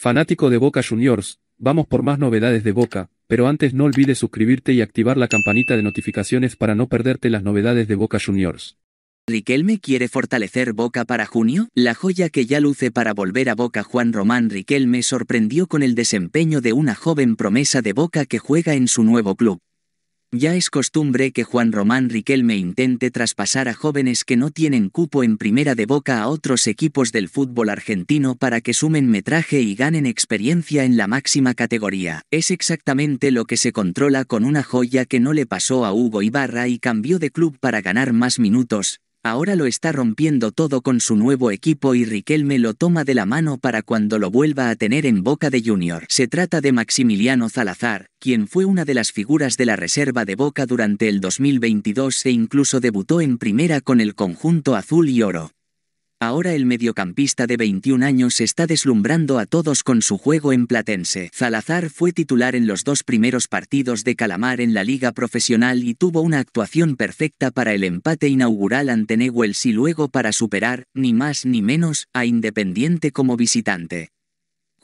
Fanático de Boca Juniors, vamos por más novedades de Boca, pero antes no olvides suscribirte y activar la campanita de notificaciones para no perderte las novedades de Boca Juniors. Riquelme quiere fortalecer Boca para junio. La joya que ya luce para volver a Boca Juan Román Riquelme sorprendió con el desempeño de una joven promesa de Boca que juega en su nuevo club. Ya es costumbre que Juan Román Riquelme intente traspasar a jóvenes que no tienen cupo en primera de boca a otros equipos del fútbol argentino para que sumen metraje y ganen experiencia en la máxima categoría. Es exactamente lo que se controla con una joya que no le pasó a Hugo Ibarra y cambió de club para ganar más minutos, Ahora lo está rompiendo todo con su nuevo equipo y Riquelme lo toma de la mano para cuando lo vuelva a tener en boca de Junior. Se trata de Maximiliano Zalazar, quien fue una de las figuras de la reserva de Boca durante el 2022 e incluso debutó en primera con el conjunto azul y oro. Ahora el mediocampista de 21 años está deslumbrando a todos con su juego en Platense. Zalazar fue titular en los dos primeros partidos de Calamar en la Liga Profesional y tuvo una actuación perfecta para el empate inaugural ante Newells y luego para superar, ni más ni menos, a Independiente como visitante.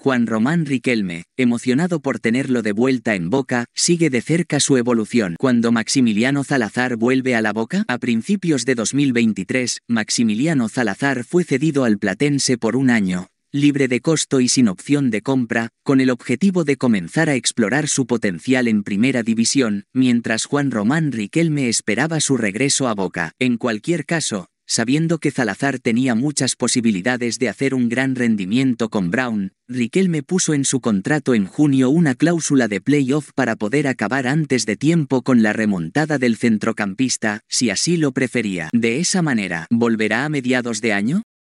Juan Román Riquelme, emocionado por tenerlo de vuelta en Boca, sigue de cerca su evolución. Cuando Maximiliano Zalazar vuelve a la Boca, a principios de 2023, Maximiliano Zalazar fue cedido al Platense por un año, libre de costo y sin opción de compra, con el objetivo de comenzar a explorar su potencial en primera división, mientras Juan Román Riquelme esperaba su regreso a Boca. En cualquier caso, Sabiendo que Zalazar tenía muchas posibilidades de hacer un gran rendimiento con Brown, Riquelme puso en su contrato en junio una cláusula de playoff para poder acabar antes de tiempo con la remontada del centrocampista, si así lo prefería. De esa manera, ¿volverá a mediados de año?